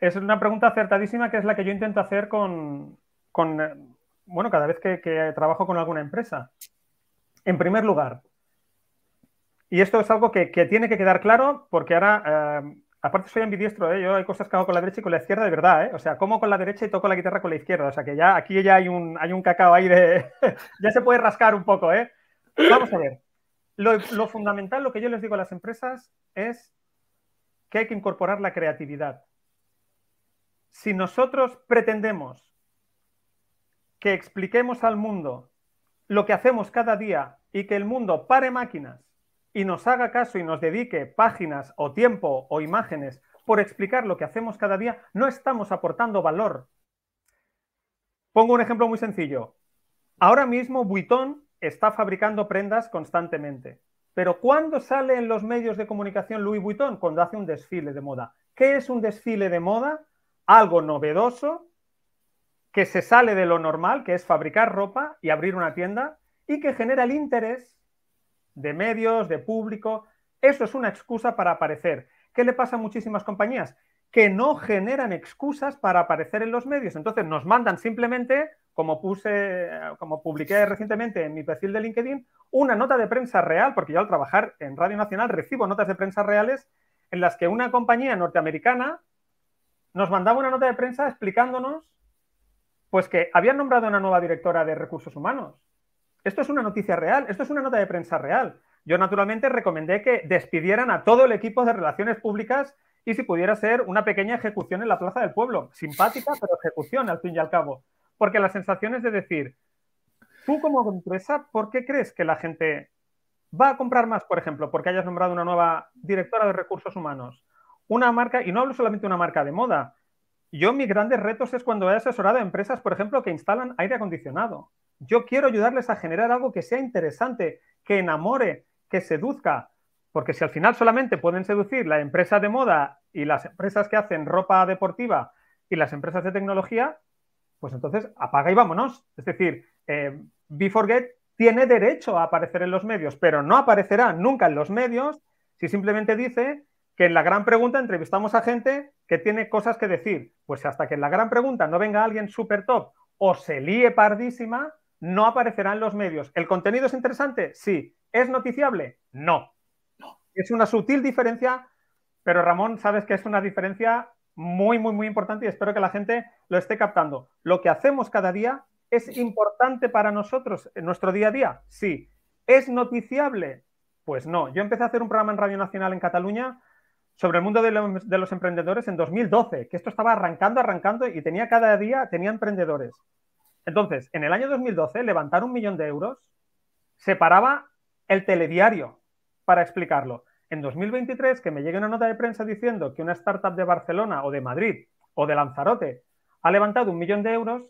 Es una pregunta acertadísima que es la que yo intento hacer con, eh, bueno, cada vez que, trabajo con alguna empresa. En primer lugar, y esto es algo que, tiene que quedar claro, porque ahora, eh, aparte soy ambidiestro, ¿eh? yo hay cosas que hago con la derecha y con la izquierda de verdad, ¿eh? o sea, como con la derecha y toco la guitarra con la izquierda, o sea que ya aquí ya hay un, hay un cacao ahí de. ya se puede rascar un poco, ¿eh? Vamos a ver. Lo, lo, fundamental, lo que yo les digo a las empresas es que hay que incorporar la creatividad. Si nosotros pretendemos que expliquemos al mundo lo que hacemos cada día y que el mundo pare máquinas y nos haga caso y nos dedique páginas o tiempo o imágenes por explicar lo que hacemos cada día, no estamos aportando valor. Pongo un ejemplo muy sencillo. Ahora mismo Vuitton está fabricando prendas constantemente. Pero ¿cuándo sale en los medios de comunicación Louis Vuitton? Cuando hace un desfile de moda. ¿Qué es un desfile de moda? Algo novedoso que se sale de lo normal, que es fabricar ropa y abrir una tienda y que genera el interés de medios, de público. Eso es una excusa para aparecer. ¿Qué le pasa a muchísimas compañías? Que no generan excusas para aparecer en los medios. Entonces nos mandan simplemente, como puse, como publiqué recientemente en mi perfil de LinkedIn, una nota de prensa real, porque yo al trabajar en Radio Nacional recibo notas de prensa reales en las que una compañía norteamericana nos mandaba una nota de prensa explicándonos pues que habían nombrado una nueva directora de recursos humanos. Esto es una noticia real, esto es una nota de prensa real. Yo naturalmente recomendé que despidieran a todo el equipo de relaciones públicas y si pudiera ser una pequeña ejecución en la Plaza del Pueblo, simpática, pero ejecución al fin y al cabo, porque las sensaciones de decir, Tú como empresa, ¿por qué crees que la gente va a comprar más, por ejemplo, porque hayas nombrado una nueva directora de recursos humanos? Una marca, y no hablo solamente de una marca de moda. Yo mis grandes retos es cuando he asesorado a empresas, por ejemplo, que instalan aire acondicionado. Yo quiero ayudarles a generar algo que sea interesante, que enamore, que seduzca. Porque si al final solamente pueden seducir la empresa de moda y las empresas que hacen ropa deportiva y las empresas de tecnología, pues entonces apaga y vámonos. Es decir, eh, be tiene derecho a aparecer en los medios, pero no aparecerá nunca en los medios si simplemente dice que en la gran pregunta entrevistamos a gente que tiene cosas que decir. Pues hasta que en la gran pregunta no venga alguien súper top o se líe pardísima, no aparecerá en los medios. ¿El contenido es interesante? Sí. ¿Es noticiable? no. Es una sutil diferencia, pero Ramón, sabes que es una diferencia muy, muy, muy importante y espero que la gente lo esté captando. Lo que hacemos cada día ¿Es importante para nosotros en nuestro día a día? Sí. ¿Es noticiable? Pues no. Yo empecé a hacer un programa en Radio Nacional en Cataluña sobre el mundo de los, de los emprendedores en 2012, que esto estaba arrancando, arrancando y tenía cada día, tenía emprendedores. Entonces, en el año 2012, levantar un millón de euros separaba el telediario para explicarlo. En 2023, que me llegue una nota de prensa diciendo que una startup de Barcelona o de Madrid o de Lanzarote ha levantado un millón de euros,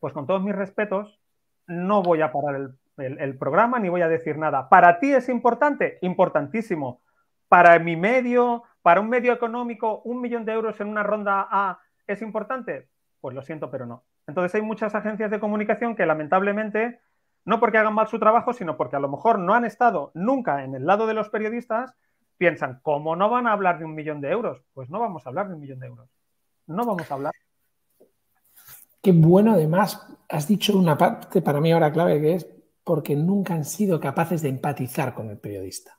pues con todos mis respetos, no voy a parar el, programa ni voy a decir nada. Para ti es importante, importantísimo. Para mi medio, para un medio económico, un millón de euros en una ronda A es importante. Pues lo siento, pero no. Entonces hay muchas agencias de comunicación que lamentablemente, no porque hagan mal su trabajo, sino porque a lo mejor no han estado nunca en el lado de los periodistas, piensan, ¿cómo no van a hablar de un millón de euros? Pues no vamos a hablar de un millón de euros. No vamos a hablar. Qué bueno, además, has dicho una parte para mí ahora clave que es porque nunca han sido capaces de empatizar con el periodista.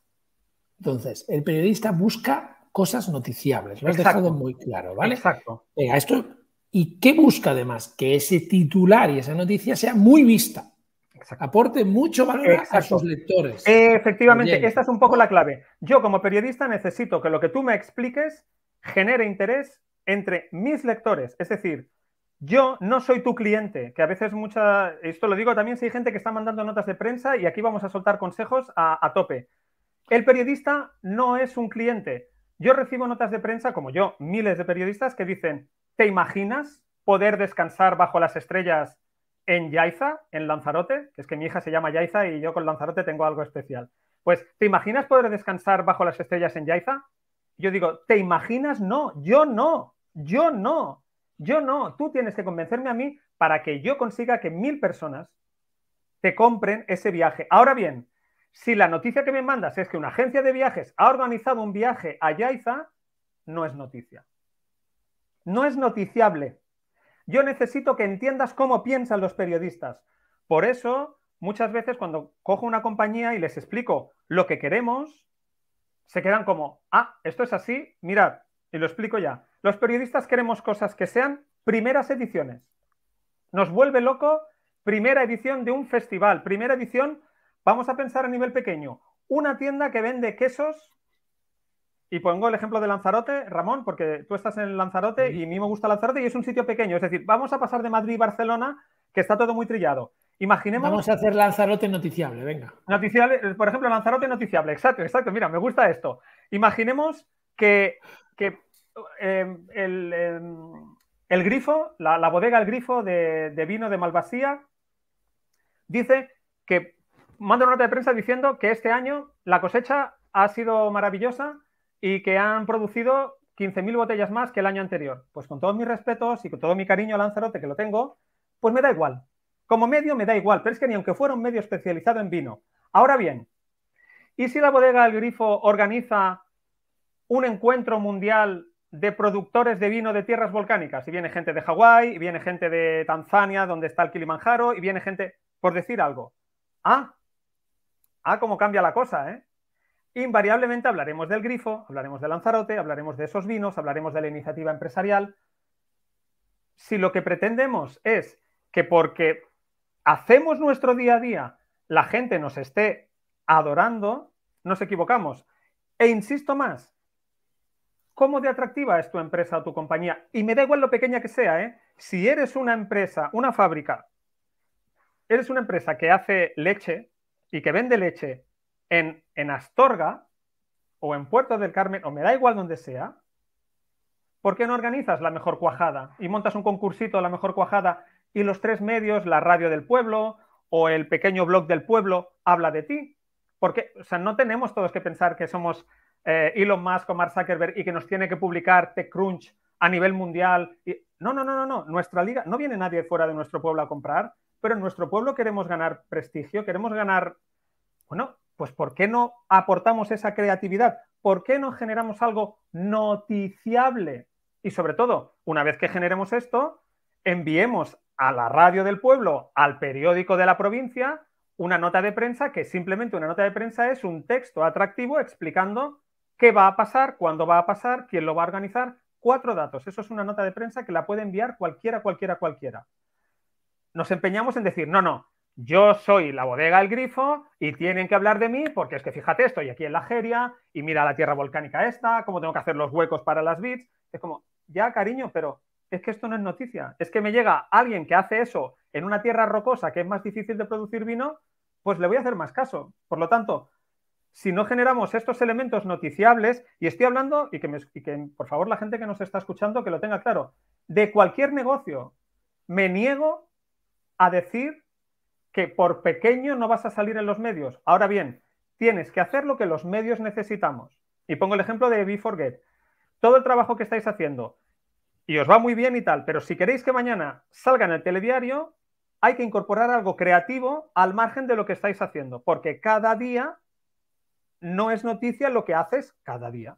Entonces, el periodista busca cosas noticiables, lo has dejado muy claro, ¿vale? Exacto. esto, ¿y qué busca además? Que ese titular y esa noticia sea muy vista. Aporte mucho valor a sus lectores. Efectivamente, esta es un poco la clave. Yo como periodista necesito que lo que tú me expliques genere interés entre mis lectores, es decir, yo no soy tu cliente, que a veces mucha, esto lo digo también, si hay gente que está mandando notas de prensa y aquí vamos a soltar consejos a, tope. El periodista no es un cliente. Yo recibo notas de prensa, como yo, miles de periodistas que dicen, ¿te imaginas poder descansar bajo las estrellas en Yaiza, en Lanzarote? es que mi hija se llama Yaiza y yo con Lanzarote tengo algo especial. Pues, ¿te imaginas poder descansar bajo las estrellas en Yaiza? Yo digo, ¿te imaginas? No, yo no, yo no. Yo no, tú tienes que convencerme a mí para que yo consiga que mil personas te compren ese viaje. Ahora bien, si la noticia que me mandas es que una agencia de viajes ha organizado un viaje a Yaiza, no es noticia. No es noticiable. Yo necesito que entiendas cómo piensan los periodistas. Por eso, muchas veces cuando cojo una compañía y les explico lo que queremos, se quedan como, ah, esto es así, mirad, y lo explico ya. Los periodistas queremos cosas que sean primeras ediciones. Nos vuelve loco primera edición de un festival, primera edición, vamos a pensar a nivel pequeño, una tienda que vende quesos. Y pongo el ejemplo de Lanzarote, Ramón, porque tú estás en Lanzarote y a mí me gusta Lanzarote y es un sitio pequeño. Es decir, vamos a pasar de Madrid y Barcelona, que está todo muy trillado. Imaginemos. Vamos a hacer Lanzarote noticiable, venga. Noticiable, por ejemplo, Lanzarote noticiable, exacto, exacto. Mira, me gusta esto. Imaginemos que, em, em, el, grifo, la, bodega El Grifo de, vino de Malvasía, dice que manda una nota de prensa diciendo que este año la cosecha ha sido maravillosa y que han producido 15.000 botellas más que el año anterior. Pues con todos mis respetos y con todo mi cariño a Lanzarote, que lo tengo, pues me da igual. Como medio me da igual, pero es que ni aunque fuera un medio especializado en vino. Ahora bien, ¿y si la bodega El Grifo organiza un encuentro mundial de productores de vino de tierras volcánicas. Y viene gente de Hawái, y viene gente de Tanzania, donde está el Kilimanjaro, y viene gente, por decir algo. Ah, ah, cómo cambia la cosa, ¿eh? Invariablemente hablaremos del grifo, hablaremos de Lanzarote, hablaremos de esos vinos, hablaremos de la iniciativa empresarial. Si lo que pretendemos es que porque hacemos nuestro día a día, la gente nos esté adorando, nos equivocamos. E insisto más, ¿Cómo de atractiva es tu empresa o tu compañía? Y me da igual lo pequeña que sea, ¿eh? Si eres una empresa, una fábrica, eres una empresa que hace leche y que vende leche en, en Astorga o en Puerto del Carmen, o me da igual donde sea, ¿por qué no organizas la mejor cuajada y montas un concursito a la mejor cuajada y los tres medios, la radio del pueblo o el pequeño blog del pueblo, habla de ti? Porque, o sea, no tenemos todos que pensar que somos eh, Elon Musk o Mark Zuckerberg y que nos tiene que publicar TechCrunch a nivel mundial. Y... No, no, no, no, no. Nuestra liga, no viene nadie fuera de nuestro pueblo a comprar, pero en nuestro pueblo queremos ganar prestigio, queremos ganar. Bueno, pues ¿por qué no aportamos esa creatividad? ¿Por qué no generamos algo noticiable? Y sobre todo, una vez que generemos esto, enviemos a la radio del pueblo, al periódico de la provincia, una nota de prensa que simplemente una nota de prensa es un texto atractivo explicando ¿Qué va a pasar? ¿Cuándo va a pasar? ¿Quién lo va a organizar? Cuatro datos. Eso es una nota de prensa que la puede enviar cualquiera, cualquiera, cualquiera. Nos empeñamos en decir, no, no, yo soy la bodega del Grifo y tienen que hablar de mí porque es que fíjate, estoy aquí en la Jeria y mira la tierra volcánica esta, cómo tengo que hacer los huecos para las bits. Es como, ya cariño, pero es que esto no es noticia. Es que me llega alguien que hace eso en una tierra rocosa que es más difícil de producir vino, pues le voy a hacer más caso. Por lo tanto, si no generamos estos elementos noticiables, y estoy hablando, y que, por favor la gente que nos está escuchando que lo tenga claro, de cualquier negocio, me niego a decir que por pequeño no vas a salir en los medios. Ahora bien, tienes que hacer lo que los medios necesitamos. Y pongo el ejemplo de be Todo el trabajo que estáis haciendo y os va muy bien y tal, pero si queréis que mañana salga en el telediario, hay que incorporar algo creativo al margen de lo que estáis haciendo, porque cada día no es noticia lo que haces cada día.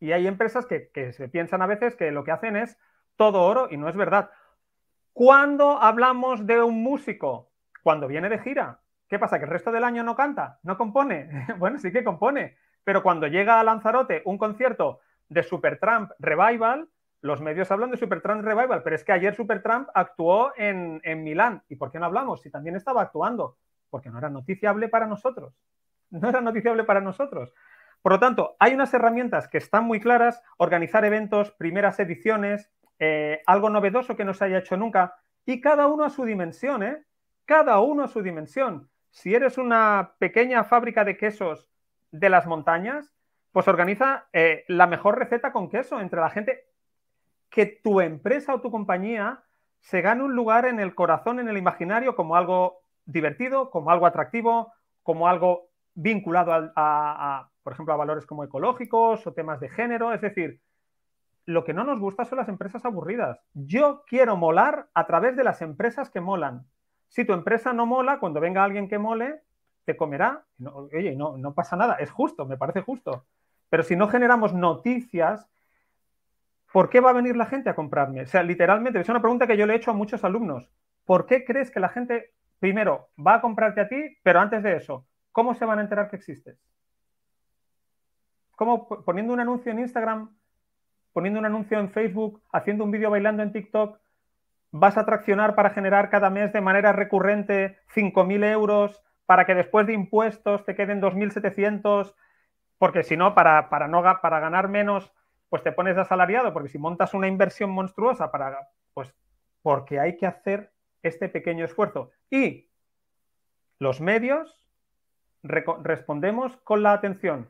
Y hay empresas que, se piensan a veces que lo que hacen es todo oro y no es verdad. Cuando hablamos de un músico? Cuando viene de gira. ¿Qué pasa? ¿Que el resto del año no canta? ¿No compone? bueno, sí que compone. Pero cuando llega a Lanzarote un concierto de Supertramp Revival, los medios hablan de Supertramp Revival, pero es que ayer Supertramp actuó en, en Milán. ¿Y por qué no hablamos? Si también estaba actuando, porque no era noticiable para nosotros no era noticiable para nosotros. Por lo tanto, hay unas herramientas que están muy claras, organizar eventos, primeras ediciones, eh, algo novedoso que no se haya hecho nunca, y cada uno a su dimensión, ¿eh? Cada uno a su dimensión. Si eres una pequeña fábrica de quesos de las montañas, pues organiza eh, la mejor receta con queso entre la gente. Que tu empresa o tu compañía se gane un lugar en el corazón, en el imaginario, como algo divertido, como algo atractivo, como algo vinculado a, por ejemplo, a valores como ecológicos o temas de género. Es decir, lo que no nos gusta son las empresas aburridas. Yo quiero molar a través de las empresas que molan. Si tu empresa no mola, cuando venga alguien que mole, te comerá. oye, no, no pasa nada, es justo, me parece justo. Pero si no generamos noticias, ¿por qué va a venir la gente a comprarme? O sea, literalmente, es una pregunta que yo le he hecho a muchos alumnos. ¿Por qué crees que la gente, primero, va a comprarte a ti, pero antes de eso, ¿Cómo se van a enterar que existes? ¿Cómo poniendo un anuncio en Instagram, poniendo un anuncio en Facebook, haciendo un vídeo bailando en TikTok, vas a traccionar para generar cada mes de manera recurrente 5.000 euros para que después de impuestos te queden 2.700? Porque si no, para, para, no, para ganar menos, pues te pones asalariado, porque si montas una inversión monstruosa para, pues, porque hay que hacer este pequeño esfuerzo. Y los medios respondemos con la atención.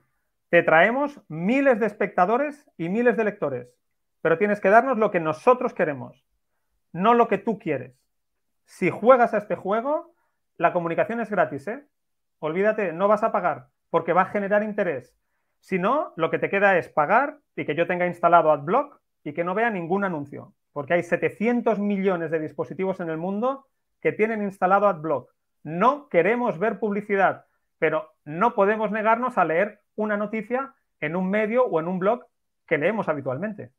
Te traemos miles de espectadores y miles de lectores, pero tienes que darnos lo que nosotros queremos, no lo que tú quieres. Si juegas a este juego, la comunicación es gratis, ¿eh? Olvídate, no vas a pagar porque va a generar interés. Si no, lo que te queda es pagar y que yo tenga instalado AdBlock y que no vea ningún anuncio, porque hay 700 millones de dispositivos en el mundo que tienen instalado AdBlock. No queremos ver publicidad pero no podemos negarnos a leer una noticia en un medio o en un blog que leemos habitualmente.